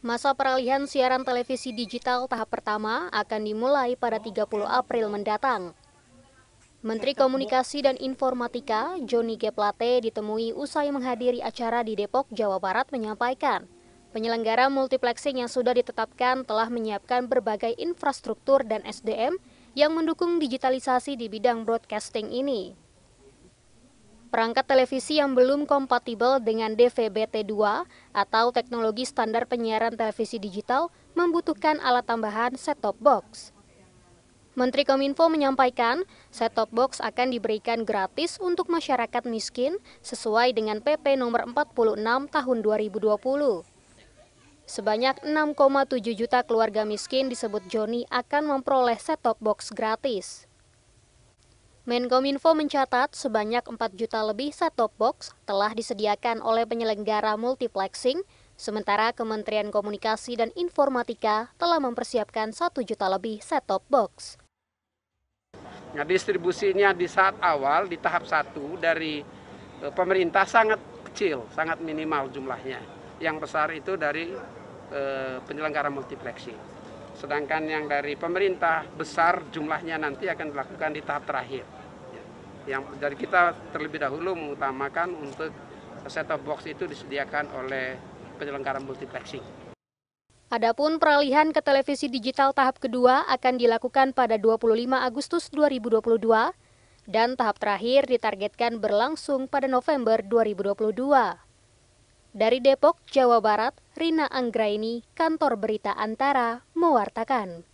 Masa peralihan siaran televisi digital tahap pertama akan dimulai pada 30 April mendatang. Menteri Komunikasi dan Informatika Joni G. Plate ditemui usai menghadiri acara di Depok, Jawa Barat menyampaikan, penyelenggara multiplexing yang sudah ditetapkan telah menyiapkan berbagai infrastruktur dan SDM yang mendukung digitalisasi di bidang broadcasting ini. Perangkat televisi yang belum kompatibel dengan DVB-T2 atau teknologi standar penyiaran televisi digital membutuhkan alat tambahan set-top box. Menteri Kominfo menyampaikan, set-top box akan diberikan gratis untuk masyarakat miskin sesuai dengan PP nomor 46 tahun 2020. Sebanyak 6,7 juta keluarga miskin disebut Joni akan memperoleh set-top box gratis. Menkominfo mencatat sebanyak 4 juta lebih set-top box telah disediakan oleh penyelenggara multiplexing, sementara Kementerian Komunikasi dan Informatika telah mempersiapkan 1 juta lebih set-top box. Nah, distribusinya di saat awal, di tahap satu dari e, pemerintah sangat kecil, sangat minimal jumlahnya. Yang besar itu dari e, penyelenggara multiplexing. Sedangkan yang dari pemerintah besar jumlahnya nanti akan dilakukan di tahap terakhir. Yang dari kita terlebih dahulu mengutamakan untuk set of box itu disediakan oleh penyelenggara multiplexing. Adapun peralihan ke televisi digital tahap kedua akan dilakukan pada 25 Agustus 2022 dan tahap terakhir ditargetkan berlangsung pada November 2022. Dari Depok, Jawa Barat, Rina Anggraini, Kantor Berita Antara, mewartakan.